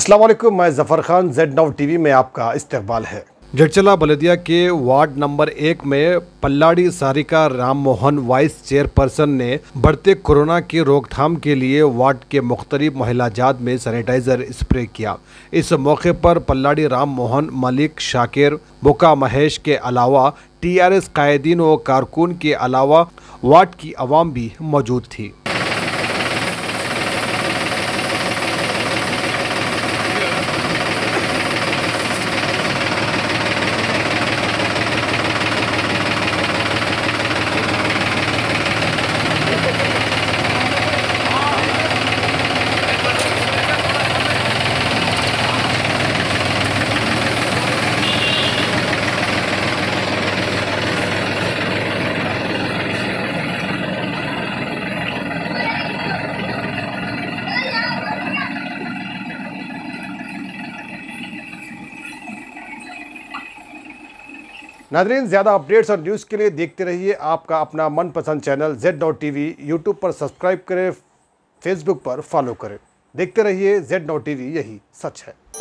असलम मैं Zafar Khan Z now V में आपका इस्तकबाल है जटचला बलदिया के वार्ड नंबर एक में पल्लाड़ी सारिका राम मोहन वाइस चेयरपर्सन ने बढ़ते कोरोना की रोकथाम के लिए वार्ड के मुख्तलिफ महिलाजात में सैनिटाइजर स्प्रे किया इस मौके पर पल्लाड़ी राम मोहन मलिक शाकिर बुका महेश के अलावा टी आर एस कायदीन व कारकुन के अलावा वार्ड की आवाम भी मौजूद थी नाजरीन ज़्यादा अपडेट्स और न्यूज़ के लिए देखते रहिए आपका अपना मनपसंद channel Z dot T V YouTube पर सब्सक्राइब करें फेसबुक पर फॉलो करें देखते रहिए जेड डॉट टी वी यही सच है